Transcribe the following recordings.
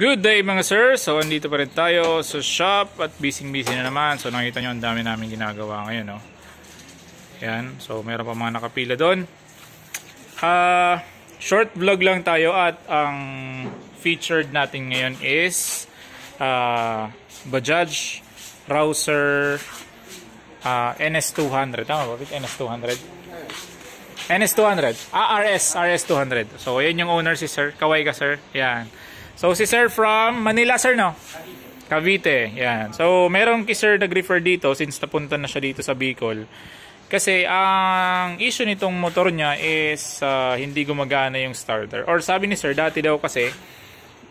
Good day mga sir! So, andito pa rin tayo sa shop at busy-busy na naman. So, nakita niyo ang dami namin ginagawa ngayon, no? Yan. So, meron pa mga nakapila doon. Uh, short vlog lang tayo at ang featured natin ngayon is uh, Bajaj Rouser uh, ah, NS200. Tama ba? NS200? NS200. Ah, RS. RS200. So, yan yung owner si sir. Kaway ka sir. Yan. So si sir from Manila sir no? Cavite. Yan. So meron kay sir nag-refer dito since napunta na siya dito sa Bicol. Kasi ang issue nitong motor niya is uh, hindi gumagana yung starter. Or sabi ni sir dati daw kasi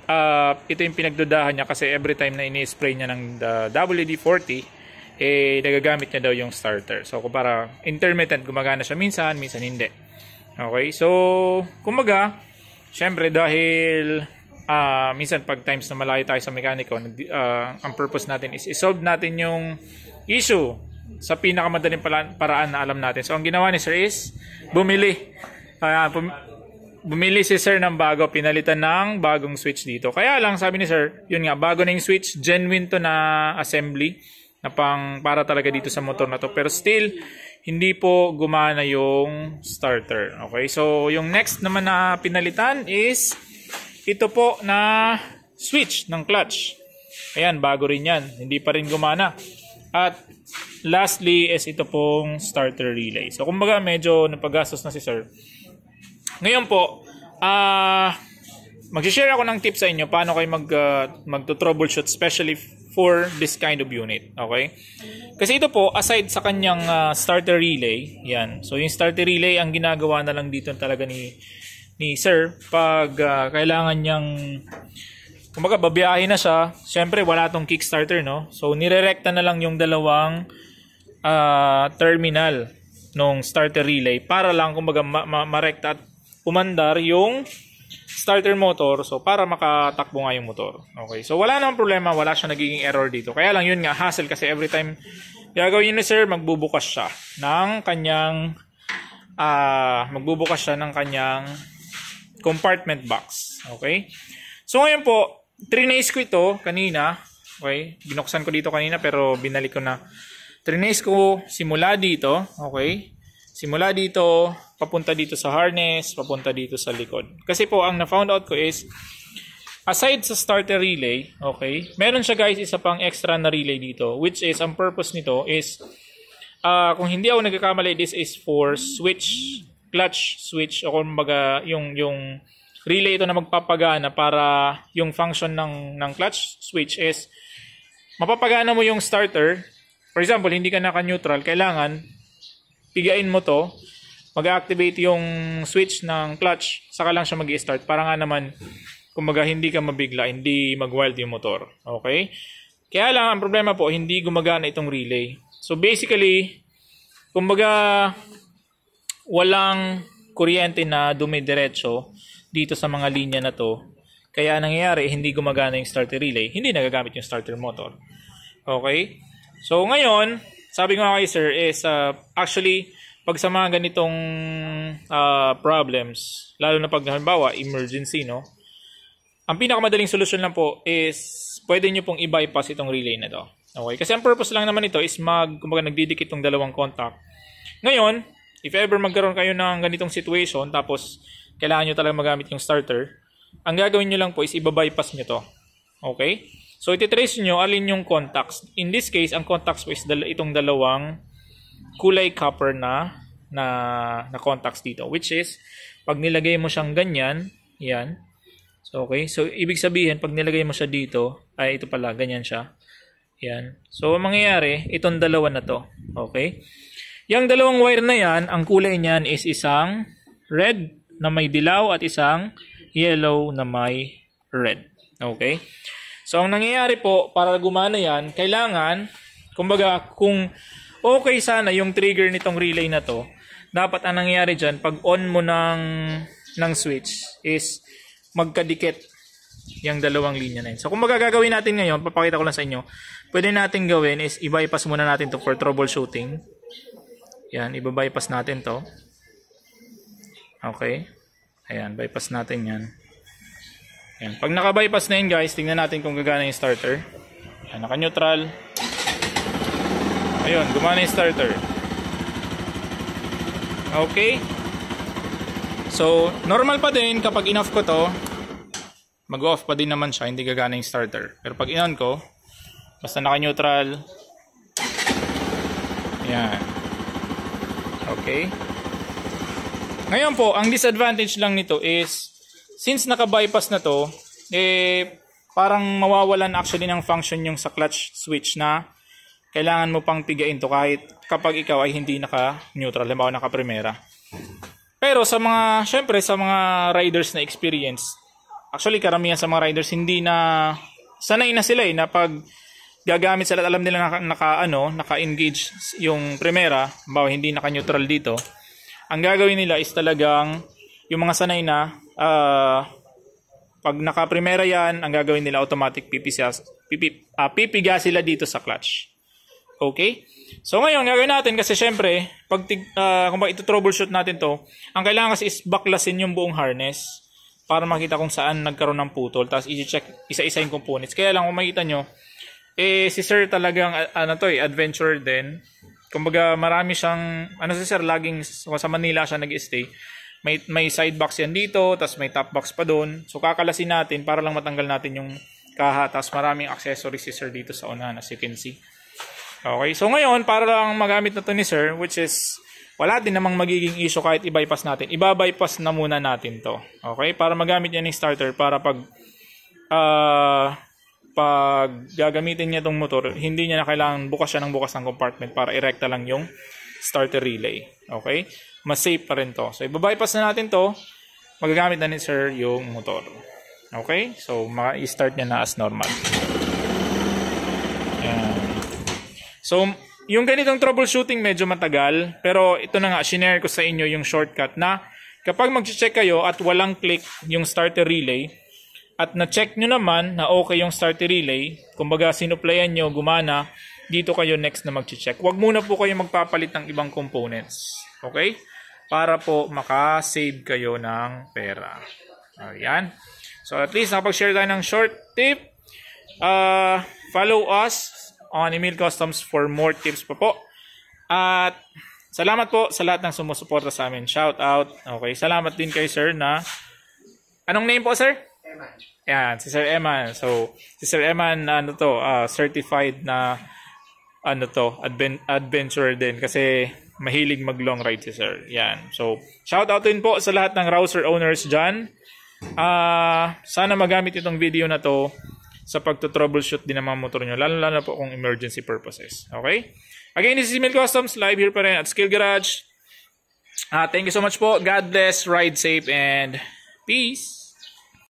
uh, ito yung pinagdudahan niya kasi every time na ini-spray niya ng ah, WD-40 eh nagagamit niya daw yung starter. So para intermittent gumagana siya minsan, minsan hindi. Okay? So kumaga, syempre dahil uh, minsan pag times na malayo tayo sa mekaniko, uh, ang purpose natin is isolve natin yung issue sa pinakamadaling paraan na alam natin. So ang ginawa ni Sir is bumili. Uh, bumili si Sir ng bago, pinalitan ng bagong switch dito. Kaya lang sabi ni Sir, yun nga, bago na yung switch, genuine to na assembly na pang para talaga dito sa motor na to. Pero still, hindi po gumana yung starter. Okay, so yung next naman na pinalitan is ito po na switch ng clutch. Ayan, bago rin yan. Hindi pa rin gumana. At lastly is ito pong starter relay. So kumbaga medyo napagastos na si sir. Ngayon po, ah... Uh, share ako ng tips sa inyo paano kayo mag, uh, magto-troubleshoot especially for this kind of unit. Okay? Kasi ito po, aside sa kanyang uh, starter relay, yan. So, yung starter relay, ang ginagawa na lang dito talaga ni ni sir pag uh, kailangan niyang kumbaga babiyahe na siya syempre wala tong kickstarter no so nirerekta na lang yung dalawang uh, terminal nung starter relay para lang kumbaga ma- ma- marekta at umandar yung starter motor so para makatakbo nga yung motor okay so wala nang problema wala siyang nagiging error dito kaya lang yun nga hassle kasi every time gagawin ni sir magbubukas siya ng kanyang uh, magbubukas siya ng kanyang compartment box. Okay? So ngayon po, trinase ko ito kanina. Okay? Binuksan ko dito kanina pero binalik ko na. Trinase ko simula dito. Okay? Simula dito, papunta dito sa harness, papunta dito sa likod. Kasi po, ang na-found out ko is, aside sa starter relay, okay, meron siya guys isa pang extra na relay dito, which is, ang purpose nito is, uh, kung hindi ako nagkakamali, this is for switch clutch switch o kumbaga yung yung relay ito na magpapagana para yung function ng ng clutch switch is mapapagana mo yung starter. For example, hindi ka naka-neutral, kailangan pigain mo to, mag-activate yung switch ng clutch, saka lang siya mag-start para nga naman kumbaga hindi ka mabigla, hindi mag-wild yung motor. Okay? Kaya lang ang problema po, hindi gumagana itong relay. So basically, kumbaga walang kuryente na dumidiretso dito sa mga linya na to. Kaya nangyayari, hindi gumagana yung starter relay. Hindi nagagamit yung starter motor. Okay? So, ngayon, sabi ko nga kay sir is uh, actually, pag sa mga ganitong uh, problems, lalo na pag halimbawa, emergency, no? Ang pinakamadaling solusyon lang po is pwede nyo pong i-bypass itong relay na to. Okay? Kasi ang purpose lang naman ito is mag, kumbaga nagdidikit itong dalawang contact. Ngayon, If ever magkaroon kayo ng ganitong situation, tapos kailangan nyo talaga magamit yung starter, ang gagawin nyo lang po is ibabypass nyo to. Okay? So, ititrace nyo alin yung contacts. In this case, ang contacts po is dal itong dalawang kulay copper na na na contacts dito. Which is, pag nilagay mo siyang ganyan, yan. So, okay. So, ibig sabihin, pag nilagay mo siya dito, ay ito pala, ganyan siya. Yan. So, mangyayari, itong dalawa na to. Okay? Yang dalawang wire na yan, ang kulay niyan is isang red na may dilaw at isang yellow na may red. Okay? So, ang nangyayari po, para gumana yan, kailangan, kumbaga, kung okay sana yung trigger nitong relay na to, dapat ang nangyayari dyan, pag on mo ng, ng switch, is magkadikit yung dalawang linya na yun. So, kung magagawin natin ngayon, papakita ko lang sa inyo, pwede natin gawin is i-bypass muna natin to for troubleshooting. Yan, ibabypass natin to. Okay. Ayan, bypass natin yan. Ayan. Pag naka-bypass na yun guys, tingnan natin kung gagana yung starter. Ayan, naka-neutral. Ayun, gumana yung starter. Okay. So, normal pa din kapag in ko to, mag-off pa din naman siya, hindi gagana yung starter. Pero pag in ko, basta naka-neutral, Ayan. Okay? Ngayon po, ang disadvantage lang nito is since naka-bypass na to, eh parang mawawalan actually ng function yung sa clutch switch na kailangan mo pang pigain to kahit kapag ikaw ay hindi naka-neutral, halimbawa naka-primera. Pero sa mga, syempre sa mga riders na experience, actually karamihan sa mga riders hindi na sanay na sila eh na pag gagamit sila at alam nila naka, ano, naka-engage yung primera, bawa hindi naka-neutral dito. Ang gagawin nila is talagang yung mga sanay na uh, pag naka-primera yan, ang gagawin nila automatic pipisa, pipip, uh, ah, pipiga sila dito sa clutch. Okay? So ngayon, gagawin natin kasi syempre, pag uh, ah, kung ito troubleshoot natin to, ang kailangan kasi is baklasin yung buong harness para makita kung saan nagkaroon ng putol. Tapos i-check isa-isa yung components. Kaya lang kung makita nyo, eh, si Sir talagang, ano to eh, adventurer din. Kumbaga, marami siyang, ano si Sir, laging sa Manila siya nag-stay. May, may side box yan dito, tapos may top box pa doon. So, kakalasin natin para lang matanggal natin yung kaha. Tapos maraming accessories si Sir dito sa una as you can see. Okay, so ngayon, para lang magamit na to ni Sir, which is, wala din namang magiging issue kahit i-bypass natin. Iba-bypass na muna natin to. Okay, para magamit yan ng starter para pag, ah, uh, pag gagamitin niya itong motor, hindi niya na kailangan bukas siya ng bukas ng compartment para irekta lang yung starter relay. Okay? Mas safe pa rin to. So, ibabypass na natin to. Magagamit na ni sir yung motor. Okay? So, maka-start niya na as normal. Ayan. So, yung ganitong troubleshooting medyo matagal, pero ito na nga, sinare ko sa inyo yung shortcut na kapag mag-check kayo at walang click yung starter relay, at na-check nyo naman na okay yung starter relay, kumbaga sinuplayan nyo, gumana, dito kayo next na mag-check. Huwag muna po kayo magpapalit ng ibang components. Okay? Para po makasave kayo ng pera. Ayan. So at least nakapag-share tayo ng short tip. Uh, follow us on Emil Customs for more tips pa po. At salamat po sa lahat ng sumusuporta sa amin. Shout out. Okay, salamat din kay sir na Anong name po sir? Eman. Yan, si Sir Eman. So, si Sir Eman ano to, uh, certified na ano to, advent, adventurer din kasi mahilig mag long ride si Sir. Yan. So, shout out din po sa lahat ng Rouser owners dyan. Uh, sana magamit itong video na to sa pagto-troubleshoot din ng mga motor nyo, lalo-lalo po kung emergency purposes. Okay? Again, this is Emil Customs, live here pa rin at Skill Garage. Uh, thank you so much po. God bless, ride safe, and peace!